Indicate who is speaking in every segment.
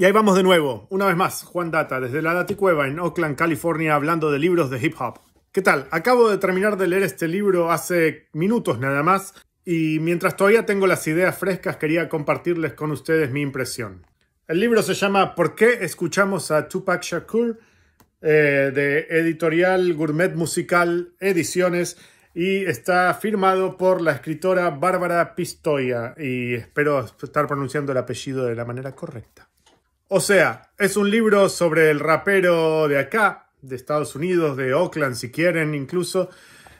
Speaker 1: Y ahí vamos de nuevo, una vez más, Juan Data, desde la Cueva en Oakland, California, hablando de libros de hip hop. ¿Qué tal? Acabo de terminar de leer este libro hace minutos nada más, y mientras todavía tengo las ideas frescas, quería compartirles con ustedes mi impresión. El libro se llama ¿Por qué escuchamos a Tupac Shakur? Eh, de editorial Gourmet Musical Ediciones y está firmado por la escritora Bárbara Pistoia y espero estar pronunciando el apellido de la manera correcta. O sea, es un libro sobre el rapero de acá, de Estados Unidos, de Oakland, si quieren incluso,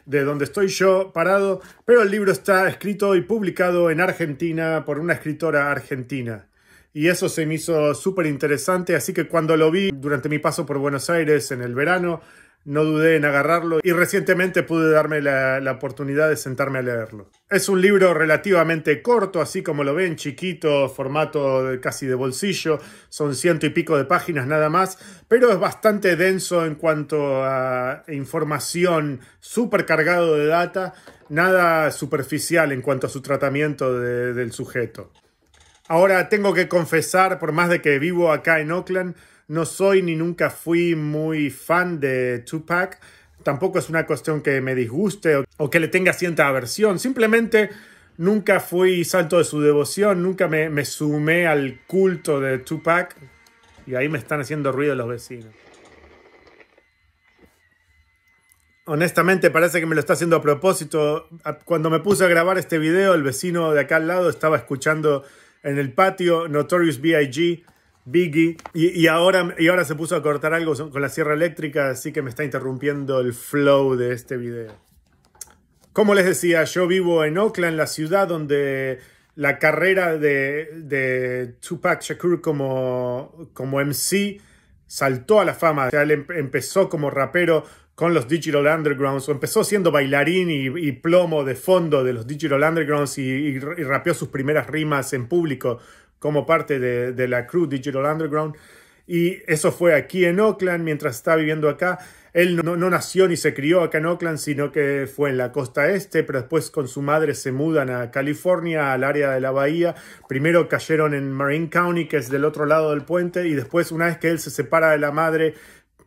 Speaker 1: de donde estoy yo parado, pero el libro está escrito y publicado en Argentina por una escritora argentina. Y eso se me hizo súper interesante, así que cuando lo vi durante mi paso por Buenos Aires en el verano, no dudé en agarrarlo y recientemente pude darme la, oportunidad de sentarme a leerlo. Es un libro relativamente corto, así como lo ven, chiquito, formato casi de bolsillo, son ciento y pico de páginas nada más, pero es bastante denso en cuanto a información, súper cargado de data, nada superficial en cuanto a su tratamiento del sujeto. Ahora tengo que confesar, por más de que vivo acá en Oakland, no soy ni nunca fui muy fan de Tupac. Tampoco es una cuestión que me disguste o, que le tenga cierta aversión. Simplemente nunca fui salto de su devoción, nunca me, me sumé al culto de Tupac. Y ahí me están haciendo ruido los vecinos. honestamente parece que me lo está haciendo a propósito. Cuando me puse a grabar este video, el vecino de acá al lado estaba escuchando en el patio Notorious B.I.G. Biggie. Y, ahora, se puso a cortar algo con la sierra eléctrica, así que me está interrumpiendo el flow de este video. Como les decía, yo vivo en Oakland, la ciudad donde la carrera de, Tupac Shakur como, MC saltó a la fama. O sea, él empezó como rapero con los Digital Undergrounds, o empezó siendo bailarín y, plomo de fondo de los Digital Undergrounds y, y rapeó sus primeras rimas en público como parte de, la crew Digital Underground. Y eso fue aquí en Oakland, mientras estaba viviendo acá. Él no, no, nació ni se crió acá en Oakland, sino que fue en la costa este, pero después con su madre se mudan a California, al área de la bahía. Primero cayeron en Marin County, que es del otro lado del puente, y después una vez que él se separa de la madre,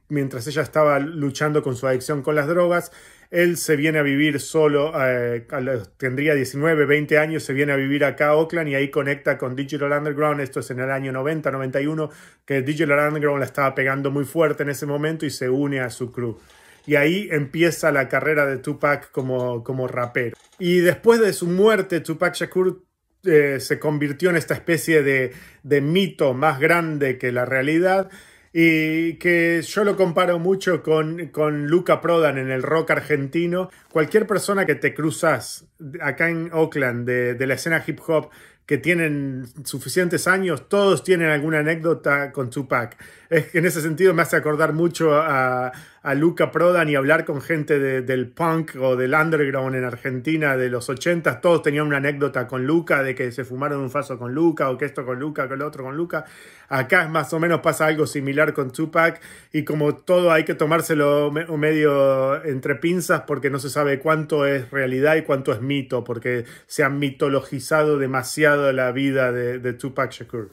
Speaker 1: mientras ella estaba luchando con su adicción con las drogas, él se viene a vivir solo, eh, tendría 19, 20 años, se viene a vivir acá a Oakland y ahí conecta con Digital Underground. Esto es en el año 90, 91, que Digital Underground la estaba pegando muy fuerte en ese momento y se une a su crew. Y ahí empieza la carrera de Tupac como, como rapero. Y después de su muerte, Tupac Shakur eh, se convirtió en esta especie de, de mito más grande que la realidad y que yo lo comparo mucho con, Luca Prodan en el rock argentino. Cualquier persona que te cruzas acá en Oakland de, de la escena hip hop que tienen suficientes años, todos tienen alguna anécdota con Tupac es, en ese sentido me hace acordar mucho a, Luca Prodan y hablar con gente del punk o del underground en Argentina de los 80. Todos tenían una anécdota con Luca de que se fumaron un faso con Luca o que esto con Luca, que lo otro con Luca. Acá más o menos pasa algo similar con Tupac y como todo hay que tomárselo medio entre pinzas porque no se sabe cuánto es realidad y cuánto es mito porque se ha mitologizado demasiado la vida de, de Tupac Shakur.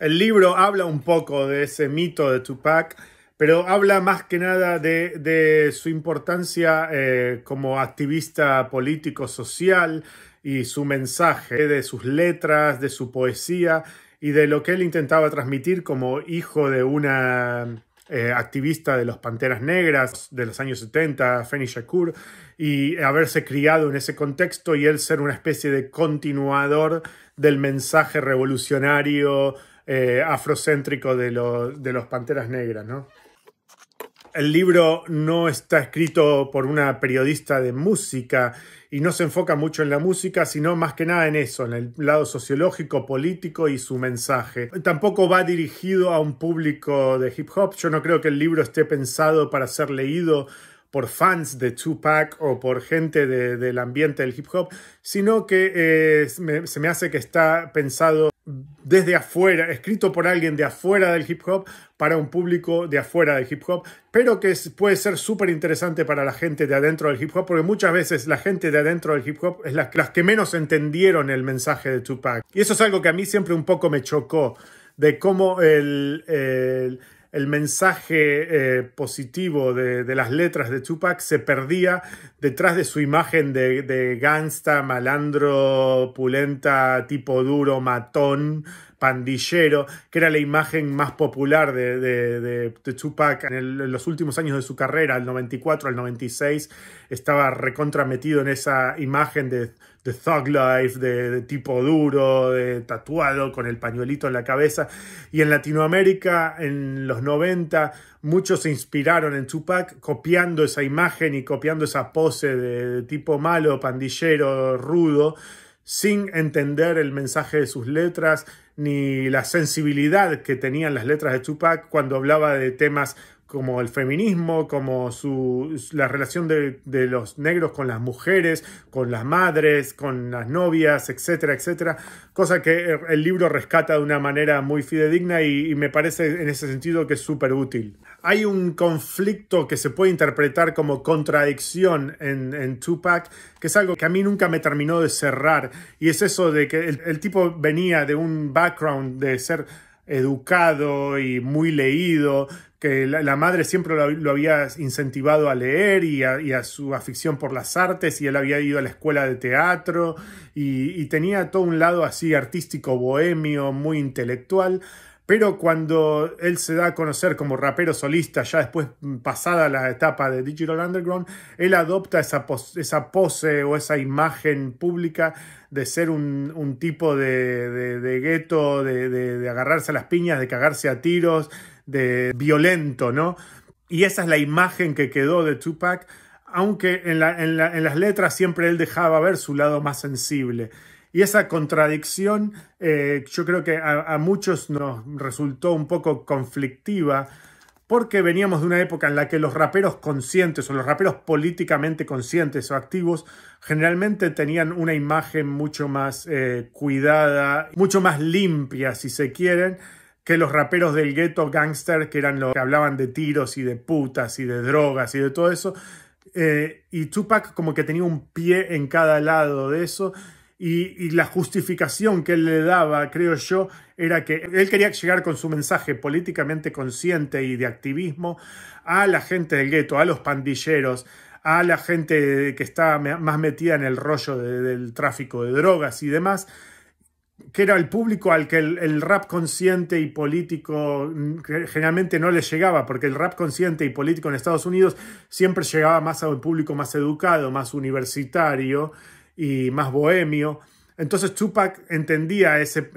Speaker 1: El libro habla un poco de ese mito de Tupac, pero habla más que nada de, su importancia eh, como activista político social y su mensaje, de sus letras, de su poesía y de lo que él intentaba transmitir como hijo de una eh, activista de los Panteras Negras de los años 70, Fanny Shakur, y haberse criado en ese contexto y él ser una especie de continuador del mensaje revolucionario eh, afrocéntrico de, de los Panteras Negras, ¿no? El libro no está escrito por una periodista de música y no se enfoca mucho en la música, sino más que nada en eso, en el lado sociológico, político y su mensaje. Tampoco va dirigido a un público de hip hop. Yo no creo que el libro esté pensado para ser leído por fans de Tupac o por gente del ambiente del hip hop, sino que eh, se me hace que está pensado desde afuera, escrito por alguien de afuera del hip hop para un público de afuera del hip hop, pero que puede ser súper interesante para la gente de adentro del hip hop, porque muchas veces la gente de adentro del hip hop es la que menos entendieron el mensaje de Tupac. Y eso es algo que a mí siempre un poco me chocó, de cómo el el mensaje eh, positivo de, las letras de Tupac se perdía detrás de su imagen de, de gangsta, malandro, pulenta, tipo duro, matón, pandillero, que era la imagen más popular de, de, Tupac en, los últimos años de su carrera, el 94 al 96, estaba recontrametido en esa imagen de, thug life, de, tipo duro, de tatuado con el pañuelito en la cabeza. Y en Latinoamérica, en los 90, muchos se inspiraron en Tupac copiando esa imagen y copiando esa pose de tipo malo, pandillero, rudo sin entender el mensaje de sus letras ni la sensibilidad que tenían las letras de Tupac cuando hablaba de temas como el feminismo, como la relación de, los negros con las mujeres, con las madres, con las novias, etcétera, etcétera. Cosa que eh, el libro rescata de una manera muy fidedigna y, me parece en ese sentido que es súper útil. Hay un conflicto que se puede interpretar como contradicción en, Tupac, que es algo que a mí nunca me terminó de cerrar. Y es eso de que el, el tipo venía de un background de ser educado y muy leído, que la, madre siempre lo, había incentivado a leer y a, su afición por las artes y él había ido a la escuela de teatro y, tenía todo un lado así artístico, bohemio, muy intelectual. Pero cuando él se da a conocer como rapero solista, ya después mm, pasada la etapa de Digital Underground, él adopta esa, pose, esa pose o esa imagen pública de ser un, tipo de, de, gueto, de, de, agarrarse a las piñas, de cagarse a tiros, de violento, ¿no? Y esa es la imagen que quedó de Tupac, aunque en, la, en, las letras siempre él dejaba ver su lado más sensible. Y esa contradicción eh, yo creo que a, muchos nos resultó un poco conflictiva, porque veníamos de una época en la que los raperos conscientes o los raperos políticamente conscientes o activos generalmente tenían una imagen mucho más eh, cuidada, mucho más limpia si se quieren, que los raperos del gueto, gangster, que eran los que hablaban de tiros y de putas y de drogas y de todo eso, eh, y Tupac como que tenía un pie en cada lado de eso. Y, la justificación que él le daba, creo yo, era que él quería llegar con su mensaje políticamente consciente y de activismo a la gente del gueto, a los pandilleros, a la gente que está más metida en el rollo del tráfico de drogas y demás, que era el público al que el, rap consciente y político mm, generalmente no le llegaba, porque el rap consciente y político en Estados Unidos siempre llegaba más a un público más educado, más universitario y más bohemio. Entonces Tupac entendía ese,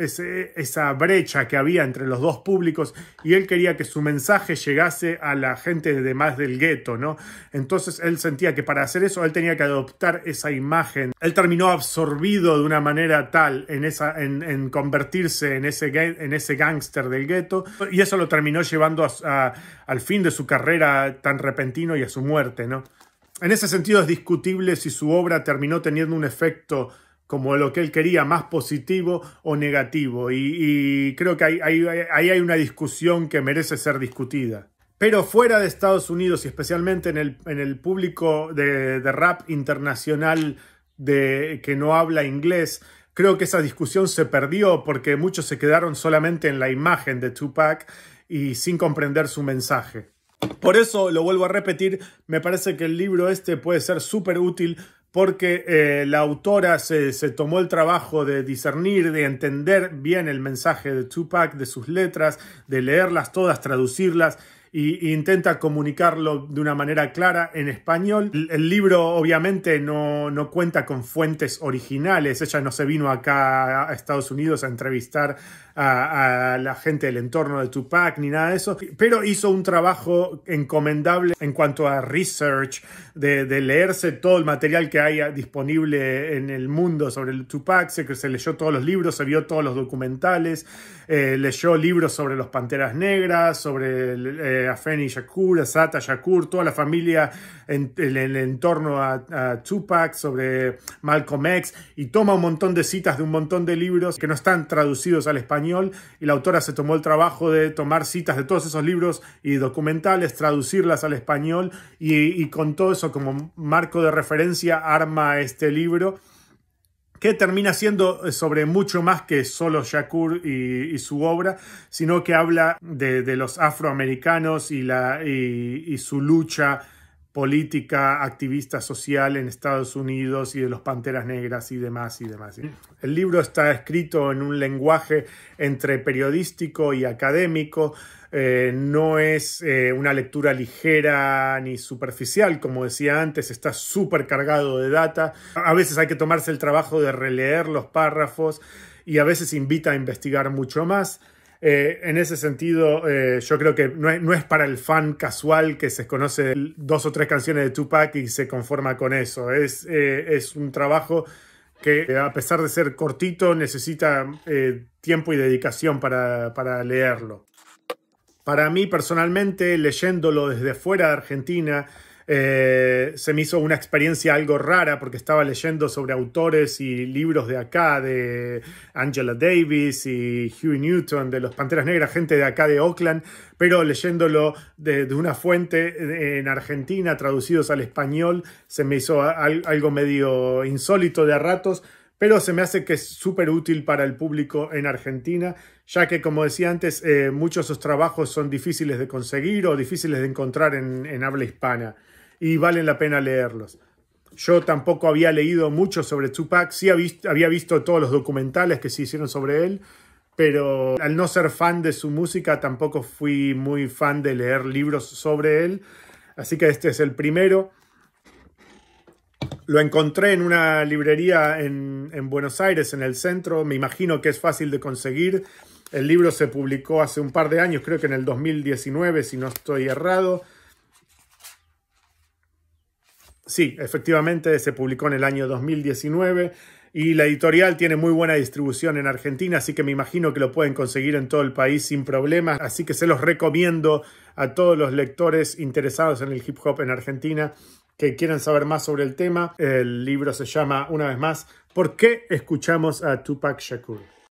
Speaker 1: esa brecha que había entre los dos públicos y él quería que su mensaje llegase a la gente de más del gueto, ¿no? Entonces él sentía que para hacer eso él tenía que adoptar esa imagen. Él terminó absorbido de una manera tal en, esa, en, convertirse en ese, en ese gángster del gueto y eso lo terminó llevando al fin de su carrera tan repentino y a su muerte, ¿no? En ese sentido es discutible si su obra terminó teniendo un efecto como lo que él quería, más positivo o negativo. Y, creo que ahí hay, una discusión que merece ser discutida. Pero fuera de Estados Unidos y especialmente en el, público de, rap internacional de, que no habla inglés, creo que esa discusión se perdió porque muchos se quedaron solamente en la imagen de Tupac y sin comprender su mensaje. Por eso, lo vuelvo a repetir, me parece que el libro este puede ser súper útil porque eh, la autora se, se, tomó el trabajo de discernir, de entender bien el mensaje de Tupac, de sus letras, de leerlas todas, traducirlas e intenta comunicarlo de una manera clara en español. El, libro obviamente no, cuenta con fuentes originales, ella no se vino acá a Estados Unidos a entrevistar a, la gente del entorno de Tupac ni nada de eso, pero hizo un trabajo encomendable en cuanto a research, de, leerse todo el material que hay disponible en el mundo sobre el Tupac, se, se leyó todos los libros, se vio todos los documentales, eh, leyó libros sobre los Panteras Negras, sobre... El, eh, a Fanny Shakur, Sata Shakur, toda la familia en, el entorno a, Tupac, sobre Malcolm X, y toma un montón de citas de un montón de libros que no están traducidos al español, y la autora se tomó el trabajo de tomar citas de todos esos libros y documentales, traducirlas al español, y con todo eso como marco de referencia arma este libro que termina siendo eh, sobre mucho más que solo Shakur y, y su obra, sino que habla de, los afroamericanos y, la, y, y su lucha política activista social en Estados Unidos y de los Panteras Negras y demás y demás. El libro está escrito en un lenguaje entre periodístico y académico, eh, no es eh, una lectura ligera ni superficial, como decía antes, está súper cargado de data, a veces hay que tomarse el trabajo de releer los párrafos y a veces invita a investigar mucho más. Eh, en ese sentido, eh, yo creo que no es, para el fan casual que se conoce dos o tres canciones de Tupac y se conforma con eso. Es, eh, un trabajo que a pesar de ser cortito necesita tiempo y dedicación para, para leerlo. Para mí personalmente, leyéndolo desde fuera de Argentina, eh, se me hizo una experiencia algo rara porque estaba leyendo sobre autores y libros de acá, de Angela Davis y Hugh Newton, de los Panteras Negras, gente de acá de Oakland, pero leyéndolo de, una fuente en Argentina, traducidos al español, se me hizo algo medio insólito de a ratos, pero se me hace que es súper útil para el público en Argentina, ya que, como decía antes, eh, muchos de esos trabajos son difíciles de conseguir o difíciles de encontrar en habla hispana y valen la pena leerlos. Yo tampoco había leído mucho sobre Tupac, sí había visto todos los documentales que se hicieron sobre él, pero al no ser fan de su música tampoco fui muy fan de leer libros sobre él, así que este es el primero. Lo encontré en una librería en, en Buenos Aires, en el centro, me imagino que es fácil de conseguir. El libro se publicó hace un par de años, creo que en el 2019, si no estoy errado. Sí, efectivamente se publicó en el año 2019 y la editorial tiene muy buena distribución en Argentina, así que me imagino que lo pueden conseguir en todo el país sin problemas, así que se los recomiendo a todos los lectores interesados en el hip hop en Argentina que quieran saber más sobre el tema. El libro se llama, una vez más, ¿Por qué escuchamos a Tupac Shakur?